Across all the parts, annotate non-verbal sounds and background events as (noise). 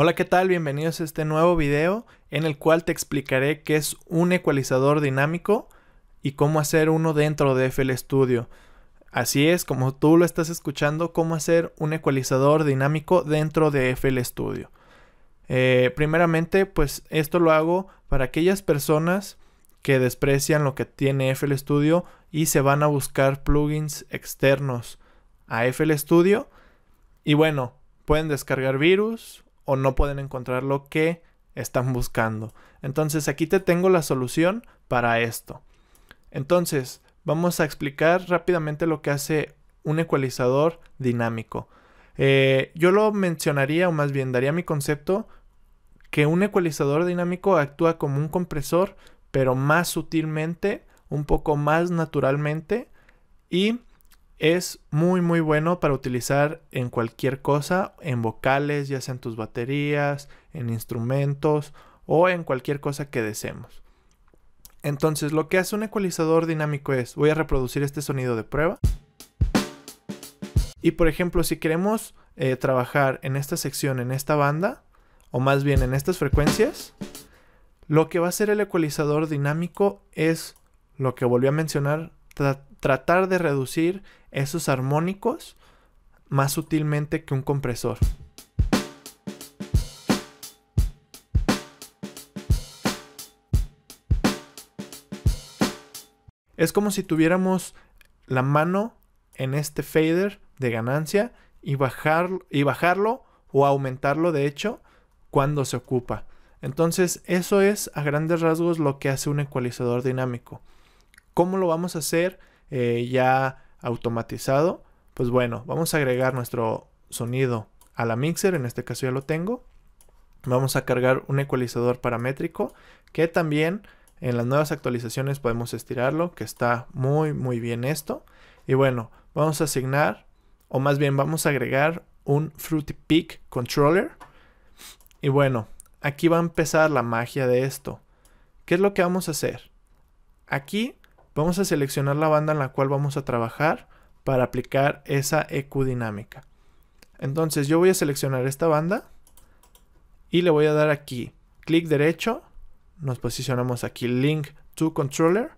Hola, ¿qué tal? Bienvenidos a este nuevo video en el cual te explicaré qué es un ecualizador dinámico y cómo hacer uno dentro de FL Studio. Así es, como tú lo estás escuchando, cómo hacer un ecualizador dinámico dentro de FL Studio. Eh, primeramente, pues esto lo hago para aquellas personas que desprecian lo que tiene FL Studio y se van a buscar plugins externos a FL Studio. Y bueno, pueden descargar virus o no pueden encontrar lo que están buscando. Entonces aquí te tengo la solución para esto. Entonces vamos a explicar rápidamente lo que hace un ecualizador dinámico. Eh, yo lo mencionaría o más bien daría mi concepto que un ecualizador dinámico actúa como un compresor pero más sutilmente, un poco más naturalmente y es muy muy bueno para utilizar en cualquier cosa, en vocales, ya sean tus baterías, en instrumentos o en cualquier cosa que deseemos. Entonces lo que hace un ecualizador dinámico es, voy a reproducir este sonido de prueba. Y por ejemplo, si queremos eh, trabajar en esta sección, en esta banda, o más bien en estas frecuencias, lo que va a hacer el ecualizador dinámico es lo que volví a mencionar tratar de reducir esos armónicos más sutilmente que un compresor. Es como si tuviéramos la mano en este fader de ganancia y, y bajarlo o aumentarlo de hecho cuando se ocupa. Entonces eso es a grandes rasgos lo que hace un ecualizador dinámico. ¿Cómo lo vamos a hacer eh, ya automatizado? Pues bueno, vamos a agregar nuestro sonido a la mixer, en este caso ya lo tengo. Vamos a cargar un ecualizador paramétrico que también en las nuevas actualizaciones podemos estirarlo, que está muy muy bien esto. Y bueno, vamos a asignar, o más bien vamos a agregar un Fruity Peak Controller. Y bueno, aquí va a empezar la magia de esto. ¿Qué es lo que vamos a hacer? Aquí Vamos a seleccionar la banda en la cual vamos a trabajar para aplicar esa e dinámica. Entonces yo voy a seleccionar esta banda y le voy a dar aquí clic derecho, nos posicionamos aquí link to controller,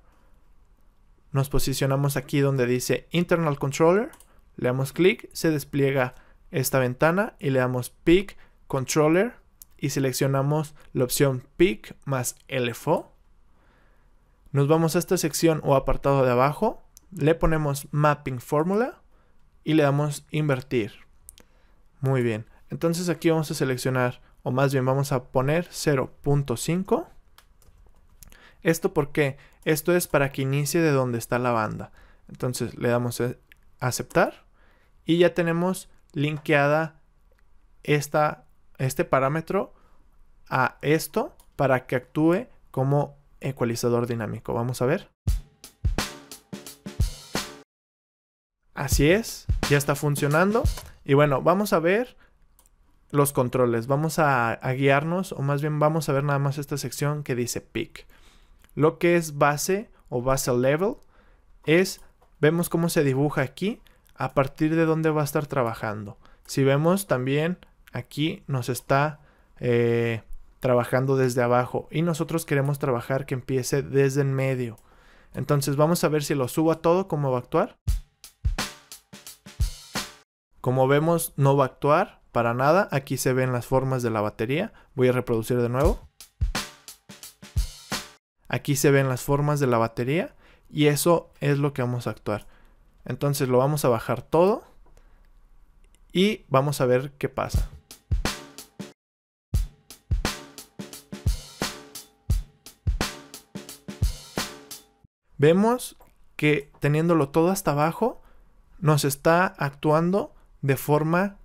nos posicionamos aquí donde dice internal controller, le damos clic, se despliega esta ventana y le damos pick controller y seleccionamos la opción pick más LFO nos vamos a esta sección o apartado de abajo, le ponemos Mapping Fórmula y le damos Invertir. Muy bien, entonces aquí vamos a seleccionar, o más bien vamos a poner 0.5. ¿Esto por qué? Esto es para que inicie de donde está la banda. Entonces le damos a aceptar y ya tenemos linkeada este parámetro a esto para que actúe como ecualizador dinámico. Vamos a ver. Así es, ya está funcionando. Y bueno, vamos a ver los controles. Vamos a, guiarnos, o más bien vamos a ver nada más esta sección que dice pick. Lo que es base o base level es, vemos cómo se dibuja aquí, a partir de dónde va a estar trabajando. Si vemos también aquí nos está eh, trabajando desde abajo y nosotros queremos trabajar que empiece desde en medio. Entonces vamos a ver si lo subo a todo, cómo va a actuar. Como vemos, no va a actuar para nada. Aquí se ven las formas de la batería. Voy a reproducir de nuevo. Aquí se ven las formas de la batería y eso es lo que vamos a actuar. Entonces lo vamos a bajar todo y vamos a ver qué pasa. vemos que teniéndolo todo hasta abajo, nos está actuando de forma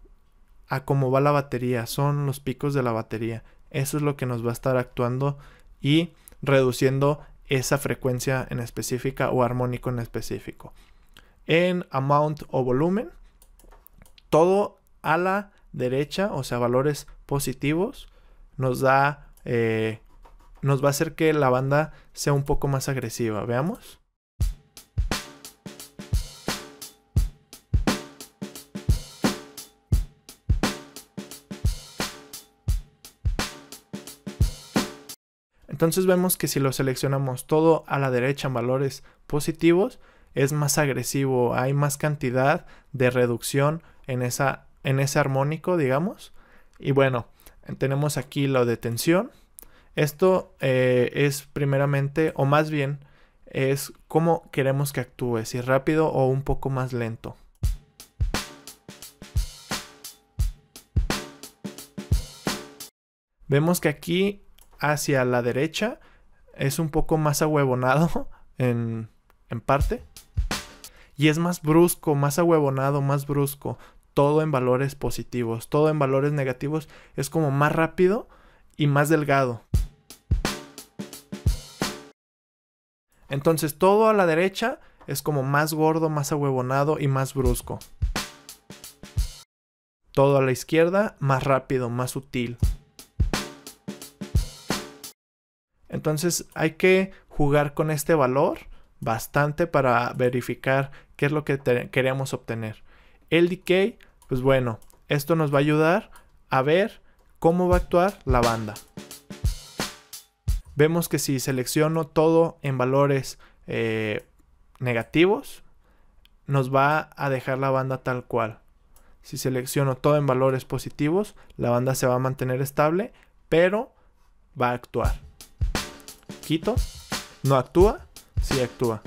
a cómo va la batería, son los picos de la batería. Eso es lo que nos va a estar actuando y reduciendo esa frecuencia en específica o armónico en específico. En amount o volumen, todo a la derecha, o sea, valores positivos, nos da eh, nos va a hacer que la banda sea un poco más agresiva. Veamos. Entonces vemos que si lo seleccionamos todo a la derecha en valores positivos, es más agresivo, hay más cantidad de reducción en, en ese armónico, digamos. Y bueno, tenemos aquí lo de tensión, esto eh, es primeramente, o más bien, es cómo queremos que actúe, si rápido o un poco más lento. Vemos que aquí hacia la derecha es un poco más ahuevonado (laughs) en, en parte. Y es más brusco, más ahuevonado, más brusco. Todo en valores positivos, todo en valores negativos es como más rápido y más delgado. Entonces todo a la derecha es como más gordo, más ahuevonado y más brusco. Todo a la izquierda, más rápido, más sutil. Entonces hay que jugar con este valor bastante para verificar qué es lo que queremos obtener. El decay, pues bueno, esto nos va a ayudar a ver cómo va a actuar la banda vemos que si selecciono todo en valores eh, negativos, nos va a dejar la banda tal cual. Si selecciono todo en valores positivos, la banda se va a mantener estable, pero va a actuar. Quito, no actúa, sí actúa.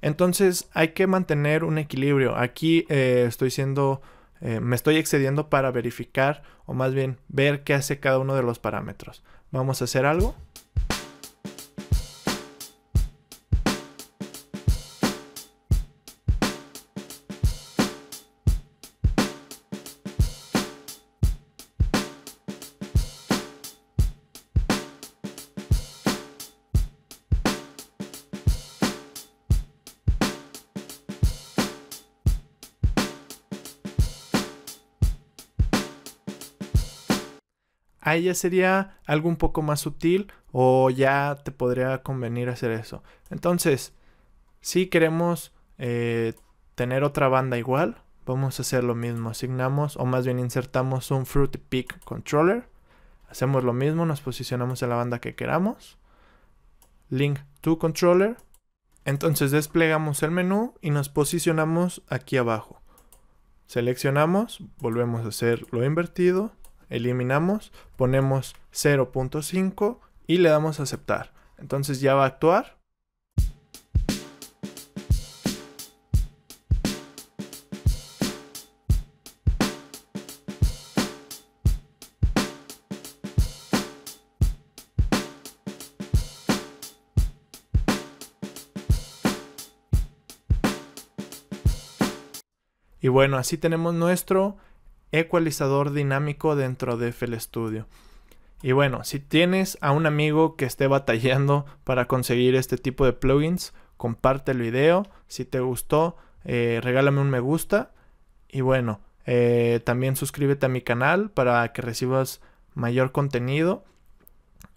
Entonces hay que mantener un equilibrio. Aquí eh, estoy siendo eh, me estoy excediendo para verificar o más bien ver qué hace cada uno de los parámetros. Vamos a hacer algo. ahí ya sería algo un poco más sutil o ya te podría convenir hacer eso. Entonces, si queremos eh, tener otra banda igual, vamos a hacer lo mismo. Asignamos o más bien insertamos un Fruit Peak Controller. Hacemos lo mismo, nos posicionamos en la banda que queramos. Link to Controller. Entonces desplegamos el menú y nos posicionamos aquí abajo. Seleccionamos, volvemos a hacer lo invertido eliminamos, ponemos 0.5 y le damos a aceptar. Entonces ya va a actuar. Y bueno, así tenemos nuestro ecualizador dinámico dentro de FL Studio. Y bueno, si tienes a un amigo que esté batallando para conseguir este tipo de plugins, comparte el video. Si te gustó, eh, regálame un me gusta. Y bueno, eh, también suscríbete a mi canal para que recibas mayor contenido.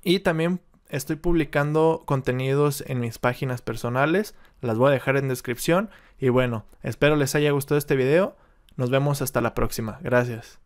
Y también estoy publicando contenidos en mis páginas personales. Las voy a dejar en descripción. Y bueno, espero les haya gustado este video. Nos vemos hasta la próxima. Gracias.